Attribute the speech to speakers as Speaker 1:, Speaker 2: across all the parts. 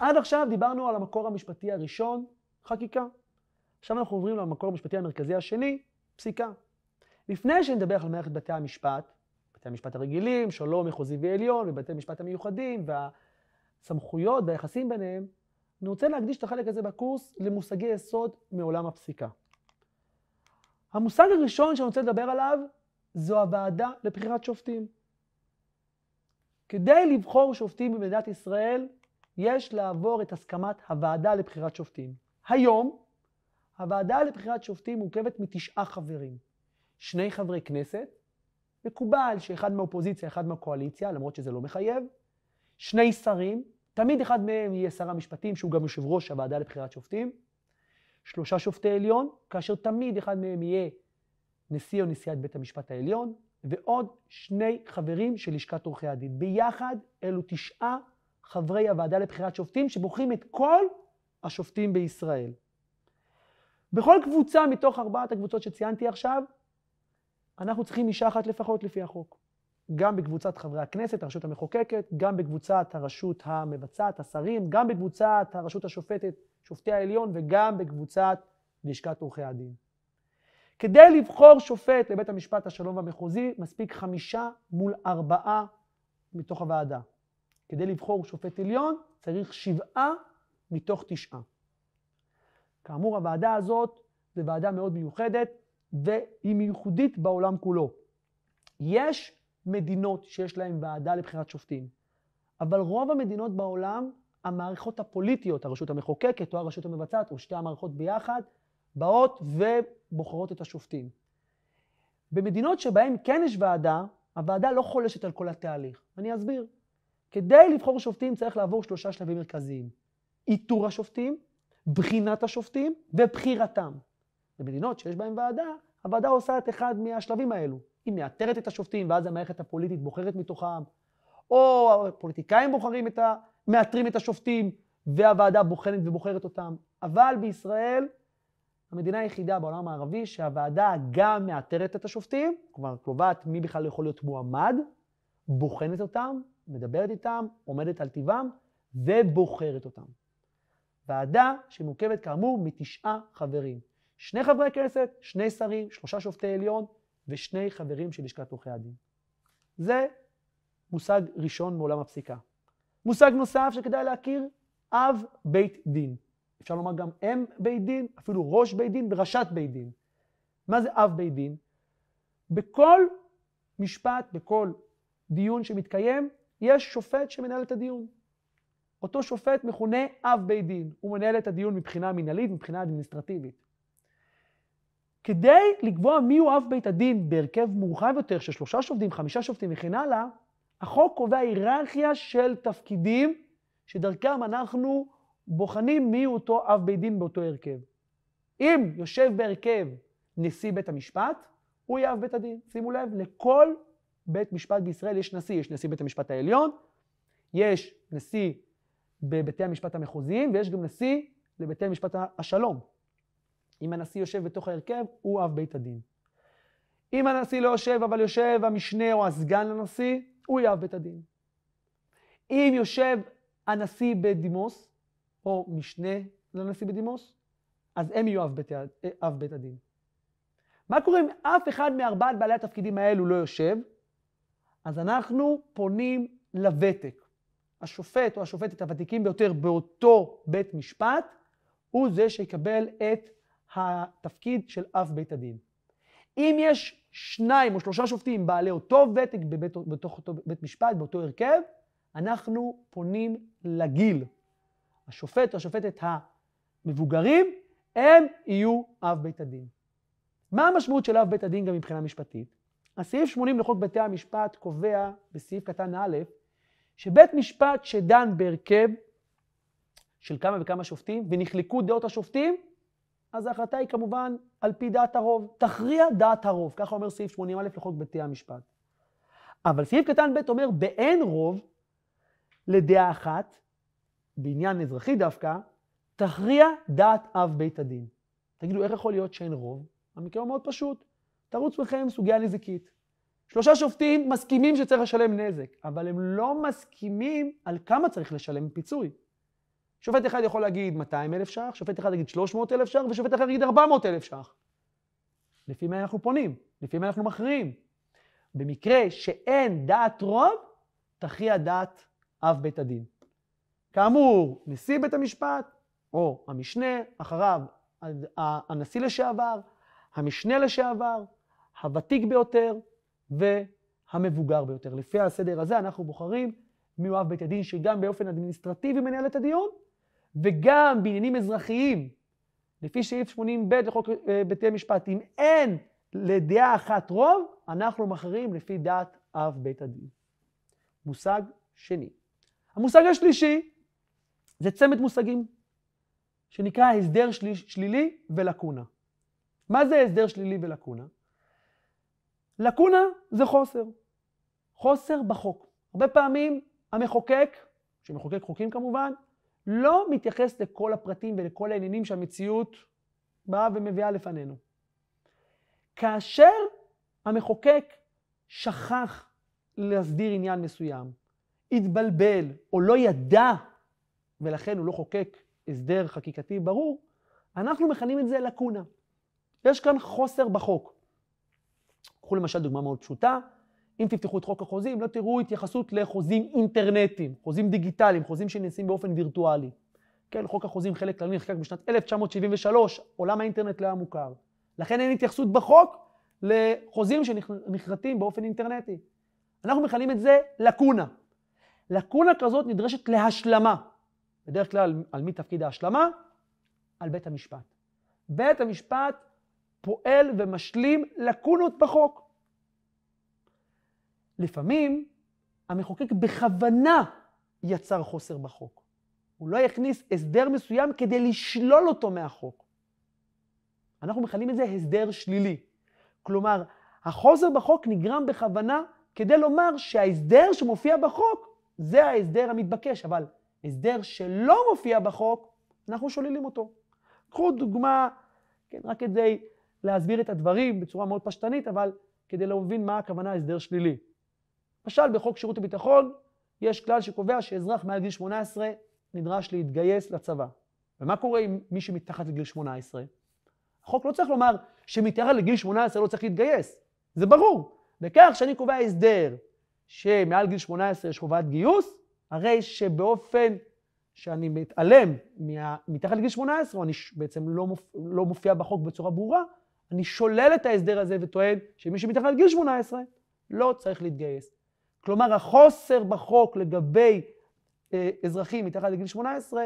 Speaker 1: עד עכשיו דיברנו על המקור המשפטי הראשון, חקיקה. עכשיו אנחנו עוברים למקור המשפטי המרכזי השני, פסיקה. לפני שנדבר על מערכת בתי המשפט, בתי המשפט הרגילים, שלום, מחוזי ועליון, ובתי המשפט המיוחדים, והסמכויות והיחסים ביניהם, אני רוצה להקדיש את החלק הזה בקורס למושגי יסוד מעולם הפסיקה. המושג הראשון שאני רוצה לדבר עליו זו הוועדה לבחירת שופטים. כדי לבחור שופטים במדינת ישראל, יש לעבור את הסכמת הוועדה לבחירת שופטים. היום, הוועדה לבחירת שופטים מורכבת מתשעה חברים. שני חברי כנסת, מקובל שאחד מהאופוזיציה, אחד מהקואליציה, למרות שזה לא מחייב, שני שרים, תמיד אחד מהם יהיה שר המשפטים, שהוא גם יושב ראש הוועדה לבחירת שופטים, שלושה שופטי עליון, כאשר תמיד אחד מהם יהיה נשיא או נשיאת בית המשפט העליון, ועוד שני חברים של לשכת עורכי הדין. ביחד אלו תשעה חברי הוועדה לבחירת שופטים, שבוחרים את כל השופטים בישראל. בכל קבוצה מתוך ארבעת הקבוצות שציינתי עכשיו, אנחנו צריכים אישה אחת לפחות לפי החוק. גם בקבוצת חברי הכנסת, הרשות המחוקקת, גם בקבוצת הרשות המבצעת, השרים, גם בקבוצת הרשות השופטת, שופטי העליון, וגם בקבוצת לשכת עורכי הדין. כדי לבחור שופט לבית המשפט השלום והמחוזי, מספיק חמישה מול ארבעה מתוך הוועדה. כדי לבחור שופט עליון צריך שבעה מתוך תשעה. כאמור, הוועדה הזאת זו ועדה מאוד מיוחדת, והיא מיוחדית בעולם כולו. יש מדינות שיש להן ועדה לבחירת שופטים, אבל רוב המדינות בעולם, המערכות הפוליטיות, הרשות המחוקקת או הרשות המבצעת, או שתי המערכות ביחד, באות ובוחרות את השופטים. במדינות שבהן כן יש ועדה, הוועדה לא חולשת על כל התהליך. אני אסביר. כדי לבחור שופטים צריך לעבור שלושה שלבים מרכזיים. איתור השופטים, בחינת השופטים ובחירתם. במדינות שיש בהן ועדה, הוועדה עושה את אחד מהשלבים האלו. היא מאתרת את השופטים, ואז המערכת הפוליטית בוחרת מתוכם, או הפוליטיקאים בוחרים את ה... מאתרים את השופטים, והוועדה בוחנת ובוחרת אותם. אבל בישראל, המדינה היחידה בעולם הערבי שהוועדה גם מאתרת את השופטים, כלומר קובעת מי בכלל יכול להיות מועמד, בוחנת אותם, מדברת איתם, עומדת על טבעם ובוחרת אותם. ועדה שמורכבת כאמור מתשעה חברים. שני חברי כנסת, שני שרים, שלושה שופטי עליון ושני חברים של לשכת עורכי הדין. זה מושג ראשון מעולם הפסיקה. מושג נוסף שכדאי להכיר, אב בית דין. אפשר לומר גם אם בית דין, אפילו ראש בית דין וראשת בית דין. מה זה אב בית דין? בכל משפט, בכל דיון שמתקיים, יש שופט שמנהל את הדיון. אותו שופט מכונה אב בית דין. הוא מנהל את הדיון מבחינה מנהלית, מבחינה אדמיניסטרטיבית. כדי לקבוע מיהו אב בית הדין בהרכב מורחב יותר של שלושה שופטים, חמישה שופטים וכן הלאה, החוק קובע היררכיה של תפקידים שדרכם אנחנו בוחנים מיהו אותו אב בית דין באותו הרכב. אם יושב בהרכב נשיא בית המשפט, הוא יהיה אב בית הדין. שימו לב, לכל בית משפט בישראל יש נשיא, יש נשיא בית המשפט העליון, יש נשיא בבתי המשפט המחוזיים, ויש גם נשיא לבתי משפט השלום. אם הנשיא יושב בתוך ההרכב, הוא אב בית הדין. אם הנשיא לא יושב, אבל יושב המשנה או הסגן לנשיא, הוא יהיה אב בית הדין. אם יושב הנשיא בדימוס, או משנה לנשיא בדימוס, אז הם יהיו אב בית, אב בית הדין. מה קורה אם אף אחד מארבעת בעלי התפקידים האלו לא יושב? אז אנחנו פונים לוותק. השופט או השופטת הוותיקים ביותר באותו בית משפט, הוא זה שיקבל את התפקיד של אב בית הדין. אם יש שניים או שלושה שופטים בעלי אותו ותק בבית, בתוך אותו בית משפט, באותו הרכב, אנחנו פונים לגיל. השופט או השופטת המבוגרים, הם יהיו אב בית הדין. מה המשמעות של אב בית הדין גם מבחינה משפטית? הסעיף 80 לחוק בתי המשפט קובע בסעיף קטן א', שבית משפט שדן בהרכב של כמה וכמה שופטים ונחלקו דעות השופטים, אז ההחלטה היא כמובן על פי דעת הרוב. תכריע דעת הרוב, ככה אומר סעיף 80א לחוק בתי המשפט. אבל סעיף קטן ב' אומר, באין רוב לדעה אחת, בעניין אזרחי דווקא, תכריע דעת אב בית הדין. תגידו, איך יכול להיות שאין רוב? המקרה הוא מאוד פשוט. תרוץ לכם סוגיה נזיקית. שלושה שופטים מסכימים שצריך לשלם נזק, אבל הם לא מסכימים על כמה צריך לשלם פיצוי. שופט אחד יכול להגיד 200 אלף ש"ח, שופט אחד יגיד 300 אלף ש"ח, ושופט אחר יגיד 400 אלף ש"ח. לפי מה אנחנו פונים? לפי מה אנחנו מכריעים? במקרה שאין דעת רוב, תכריע דעת אב בית הדין. כאמור, נשיא בית המשפט, או המשנה, אחריו הנשיא לשעבר, המשנה לשעבר, הוותיק ביותר והמבוגר ביותר. לפי הסדר הזה אנחנו בוחרים מיהו אב בית הדין שגם באופן אדמיניסטרטיבי מנהל את הדיון, וגם בעניינים אזרחיים, לפי סעיף 80ב לחוק אה, בתי המשפט, אם אין לדעה אחת רוב, אנחנו מכריעים לפי דעת אב בית הדין. מושג שני. המושג השלישי זה צמד מושגים, שנקרא הסדר של... שלילי ולקונה. מה זה הסדר שלילי ולקונה? לקונה זה חוסר. חוסר בחוק. הרבה פעמים המחוקק, שמחוקק חוקים כמובן, לא מתייחס לכל הפרטים ולכל העניינים שהמציאות באה ומביאה לפנינו. כאשר המחוקק שכח להסדיר עניין מסוים, התבלבל או לא ידע, ולכן הוא לא חוקק הסדר חקיקתי ברור, אנחנו מכנים את זה לקונה. יש כאן חוסר בחוק. קחו למשל דוגמה מאוד פשוטה, אם תפתחו את חוק החוזים, לא תראו התייחסות לחוזים אינטרנטיים, חוזים דיגיטליים, חוזים שנעשים באופן וירטואלי. כן, חוק החוזים, חלק כללי נחקק בשנת 1973, עולם האינטרנט לא היה מוכר. לכן אין התייחסות בחוק לחוזים שנכרתים באופן אינטרנטי. אנחנו מכנים את זה לקונה. לקונה כזאת נדרשת להשלמה. בדרך כלל, על מי תפקיד ההשלמה? על בית המשפט. בית המשפט פועל ומשלים לקונות בחוק. לפעמים המחוקק בכוונה יצר חוסר בחוק. הוא לא יכניס הסדר מסוים כדי לשלול אותו מהחוק. אנחנו מכנים את זה הסדר שלילי. כלומר, החוסר בחוק נגרם בכוונה כדי לומר שההסדר שמופיע בחוק זה ההסדר המתבקש, אבל הסדר שלא מופיע בחוק, אנחנו שוללים אותו. קחו דוגמה, כן, רק כדי להסביר את הדברים בצורה מאוד פשטנית, אבל כדי להבין מה הכוונה הסדר שלילי. למשל, בחוק שירות הביטחון יש כלל שקובע שאזרח מעל גיל 18 נדרש להתגייס לצבא. ומה קורה עם מי שמתחת לגיל 18? החוק לא צריך לומר שמתחת לגיל 18 לא צריך להתגייס, זה ברור. בכך שאני קובע הסדר שמעל גיל 18 יש חובת גיוס, הרי שבאופן שאני מתעלם מתחת לגיל 18, או אני בעצם לא, מופ... לא מופיע בחוק בצורה ברורה, אני שולל את ההסדר הזה וטוען שמי שמתחת לגיל 18 לא צריך להתגייס. כלומר, החוסר בחוק לגבי אה, אזרחים מתחת לגיל 18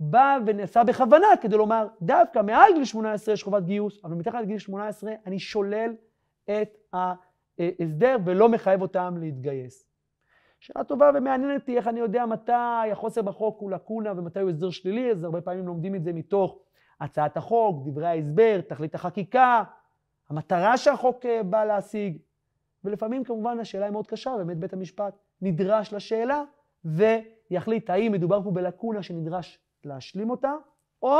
Speaker 1: בא ונעשה בכוונה כדי לומר, דווקא מעל גיל 18 יש חובת גיוס, אבל מתחת לגיל 18 אני שולל את ההסדר ולא מחייב אותם להתגייס. שאלה טובה ומעניינת היא איך אני יודע מתי החוסר בחוק הוא לקונה ומתי הוא הסדר שלילי, אז הרבה פעמים לומדים את זה מתוך הצעת החוק, דברי ההסבר, תכלית החקיקה, המטרה שהחוק אה, בא להשיג. ולפעמים כמובן השאלה היא מאוד קשה, באמת בית המשפט נדרש לשאלה ויחליט האם מדובר פה בלקונה שנדרש להשלים אותה, או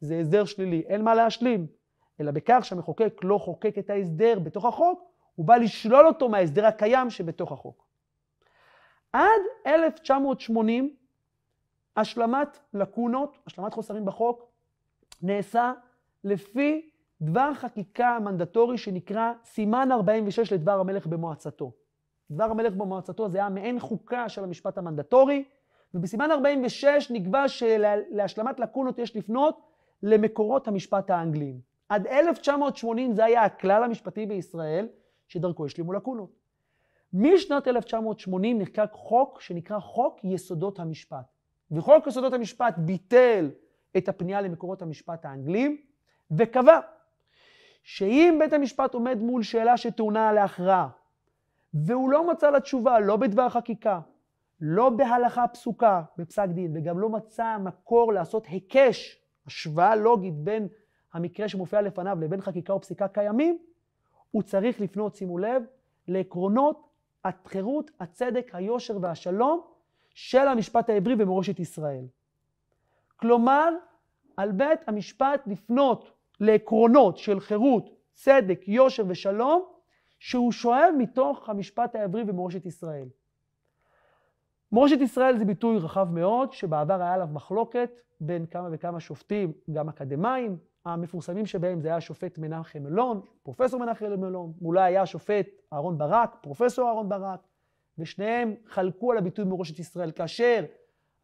Speaker 1: זה הסדר שלילי, אין מה להשלים, אלא בכך שהמחוקק לא חוקק את ההסדר בתוך החוק, הוא בא לשלול אותו מההסדר הקיים שבתוך החוק. עד 1980, השלמת לקונות, השלמת חוסרים בחוק, נעשה לפי דבר חקיקה מנדטורי שנקרא סימן 46 לדבר המלך במועצתו. דבר המלך במועצתו זה היה מעין חוקה של המשפט המנדטורי, ובסימן 46 נקבע שלהשלמת לקונות יש לפנות למקורות המשפט האנגליים. עד 1980 זה היה הכלל המשפטי בישראל, שדרכו השלימו לקונות. משנת 1980 נחקק חוק שנקרא חוק יסודות המשפט. וחוק יסודות המשפט ביטל את הפנייה למקורות המשפט האנגלים, וקבע שאם בית המשפט עומד מול שאלה שטעונה להכרעה, והוא לא מצא לה תשובה, לא בדבר חקיקה, לא בהלכה פסוקה בפסק דין, וגם לא מצא מקור לעשות היקש, השוואה לוגית בין המקרה שמופיע לפניו לבין חקיקה או פסיקה קיימים, הוא צריך לפנות, שימו לב, לעקרונות החירות, הצדק, היושר והשלום של המשפט העברי ומורשת ישראל. כלומר, על בית המשפט לפנות לעקרונות של חירות, צדק, יושר ושלום, שהוא שואב מתוך המשפט העברי ומורשת ישראל. מורשת ישראל זה ביטוי רחב מאוד, שבעבר היה עליו מחלוקת בין כמה וכמה שופטים, גם אקדמאים. המפורסמים שבהם זה היה השופט מנחם אלון, פרופסור מנחם אלון, אולי היה השופט אהרן ברק, פרופסור אהרן ברק, ושניהם חלקו על הביטוי מורשת ישראל, כאשר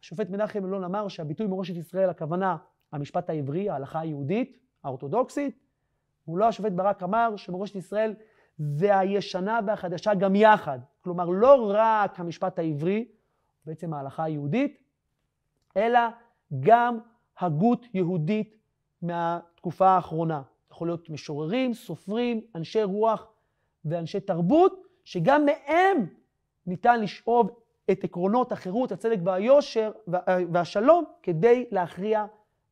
Speaker 1: השופט מנחם אלון אמר שהביטוי מורשת ישראל, הכוונה המשפט העברי, ההלכה היהודית, האורתודוקסית. הוא לא השופט ברק אמר שמורשת ישראל זה הישנה והחדשה גם יחד. כלומר, לא רק המשפט העברי, בעצם ההלכה היהודית, אלא גם הגות יהודית מהתקופה האחרונה. יכול להיות משוררים, סופרים, אנשי רוח ואנשי תרבות, שגם מהם ניתן לשאוב את עקרונות החירות, הצדק והיושר אה, והשלום, כדי להכריע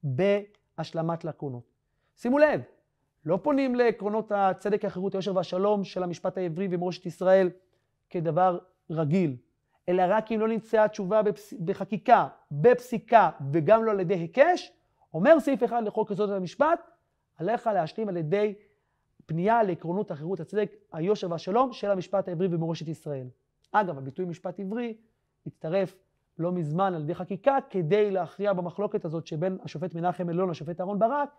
Speaker 1: בהשלמת לקונות. שימו לב, לא פונים לעקרונות הצדק, החירות, היושר והשלום של המשפט העברי ומורשת ישראל כדבר רגיל, אלא רק אם לא נמצאה תשובה בפס... בחקיקה, בפסיקה וגם לא על ידי היקש, אומר סעיף אחד לחוק יסודות המשפט, עליך להשלים על ידי פנייה לעקרונות החירות, הצדק, היושר והשלום של המשפט העברי ומורשת ישראל. אגב, הביטוי משפט עברי הצטרף לא מזמן על ידי חקיקה כדי להכריע במחלוקת הזאת שבין השופט מנחם אלון לשופט אהרן ברק,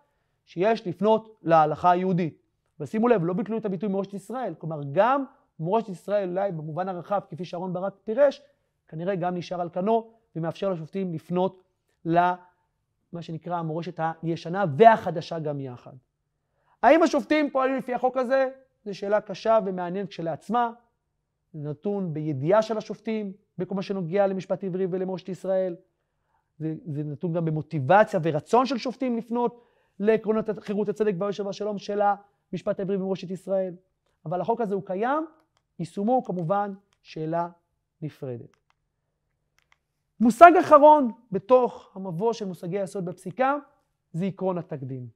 Speaker 1: שיש לפנות להלכה היהודית. ושימו לב, לא ביטלו את הביטוי מורשת ישראל, כלומר גם מורשת ישראל אולי במובן הרחב, כפי שאהרן ברק פירש, כנראה גם נשאר על כנו ומאפשר לשופטים לפנות למה שנקרא המורשת הישנה והחדשה גם יחד. האם השופטים פועלים לפי החוק הזה? זו שאלה קשה ומעניינת כשלעצמה, נתון בידיעה של השופטים, בכל מה שנוגע למשפט עברי ולמורשת ישראל. זה, זה נתון גם במוטיבציה ורצון של שופטים לפנות לעקרונות חירות הצדק והיושב והשלום של המשפט העברי ומורשת ישראל. אבל החוק הזה הוא קיים, יישומו הוא כמובן שאלה נפרדת. מושג אחרון בתוך המבוא של מושגי היסוד בפסיקה זה עקרון התקדים.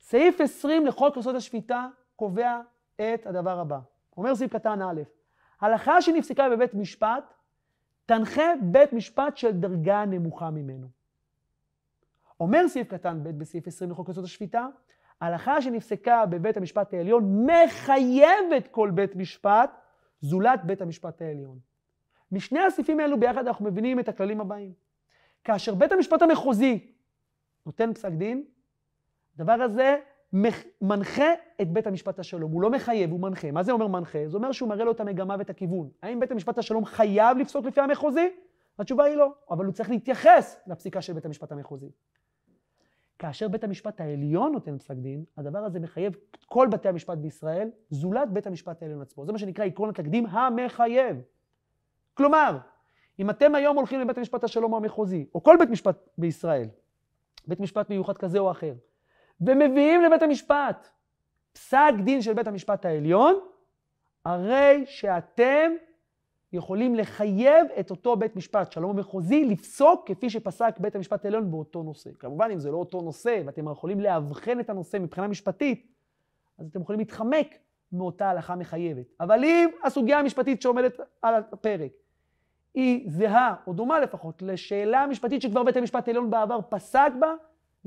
Speaker 1: סעיף 20 לחוק יסוד השפיטה קובע את הדבר הבא. אומר סעיף קטן א', הלכה שנפסקה בבית משפט, תנחה בית משפט של דרגה נמוכה ממנו. אומר סעיף קטן ב' בסעיף 20 לחוק יסוד השפיטה, הלכה שנפסקה בבית המשפט העליון מחייבת כל בית משפט זולת בית המשפט העליון. משני הסעיפים האלו ביחד אנחנו מבינים את הכללים הבאים. כאשר בית המשפט המחוזי נותן פסק דין, הדבר הזה מנחה את בית המשפט השלום. הוא לא מחייב, הוא מנחה. מה זה אומר מנחה? זה אומר שהוא מראה לו את המגמה ואת הכיוון. האם בית המשפט השלום חייב לפסוק לפי המחוזי? התשובה היא לא, אבל הוא צריך להתייחס לפסיקה של בית המשפט המחוזי. כאשר בית המשפט העליון נותן פסק דין, הדבר הזה מחייב את כל בתי המשפט בישראל, זולת בית המשפט העליון עצמו. זה מה שנקרא עקרון התקדים המחייב. כלומר, אם אתם היום הולכים לבית המשפט השלום המחוזי, או כל בית משפט בישראל, בית משפט מיוחד כזה או אחר, ומביאים לבית המשפט. פסק דין של בית המשפט העליון, הרי שאתם יכולים לחייב את אותו בית משפט, שלום המחוזי, לפסוק כפי שפסק בית המשפט העליון באותו נושא. כמובן, אם זה לא אותו נושא, ואתם יכולים לאבחן את הנושא מבחינה משפטית, אז אתם יכולים להתחמק מאותה הלכה מחייבת. אבל אם הסוגיה המשפטית שעומדת על הפרק היא זהה, או דומה לפחות, לשאלה המשפטית שכבר בית המשפט העליון בעבר פסק בה,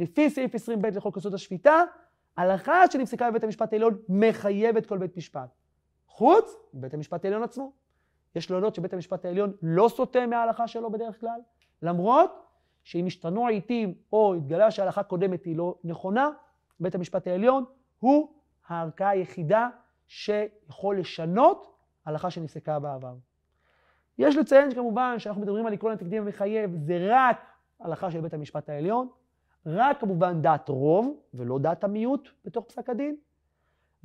Speaker 1: לפי סעיף 20ב לחוק יסוד השפיטה, הלכה שנפסקה בבית המשפט העליון מחייבת כל בית משפט. חוץ מבית המשפט העליון עצמו. יש להודות שבית המשפט העליון לא סוטה מההלכה שלו בדרך כלל, למרות שאם השתנו העיתים או התגלה שההלכה הקודמת היא לא נכונה, בית המשפט העליון הוא הערכאה היחידה שיכול לשנות הלכה שנפסקה בעבר. יש לציין שכמובן שאנחנו מדברים על עקרון התקדים המחייב, זה רק הלכה של בית המשפט העליון. רק כמובן דעת רוב, ולא דעת המיעוט בתוך פסק הדין,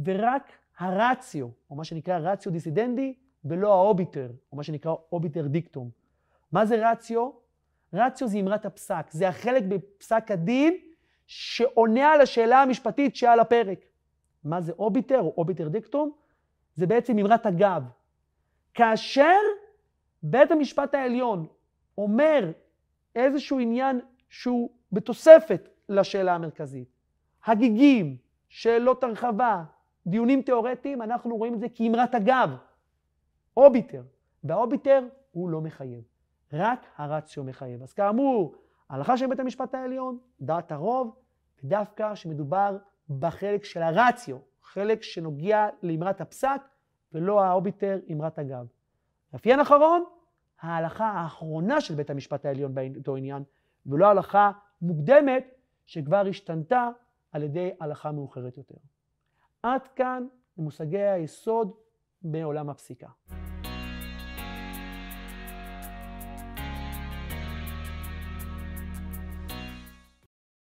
Speaker 1: ורק הרציו, או מה שנקרא רציו דיסידנדי, ולא האוביטר, או מה שנקרא אוביטר דיקטום. מה זה רציו? רציו זה אמרת הפסק, זה החלק בפסק הדין שעונה על השאלה המשפטית שעל הפרק. מה זה אוביטר או אוביטר דיקטום? זה בעצם אמרת הגב. כאשר בית המשפט העליון אומר איזשהו עניין שהוא בתוספת לשאלה המרכזית. הגיגים, שאלות הרחבה, דיונים תיאורטיים, אנחנו רואים את זה כאמרת אגב, אוביטר, והאוביטר הוא לא מחייב, רק הרציו מחייב. אז כאמור, ההלכה של בית המשפט העליון, דעת הרוב, דווקא שמדובר בחלק של הרציו, חלק שנוגע לאמרת הפסק, ולא האוביטר אמרת אגב. מאפיין אחרון, ההלכה האחרונה של בית המשפט העליון באותו עניין, ולא הלכה מוקדמת שכבר השתנתה על ידי הלכה מאוחרת יותר. עד כאן מושגי היסוד בעולם הפסיקה.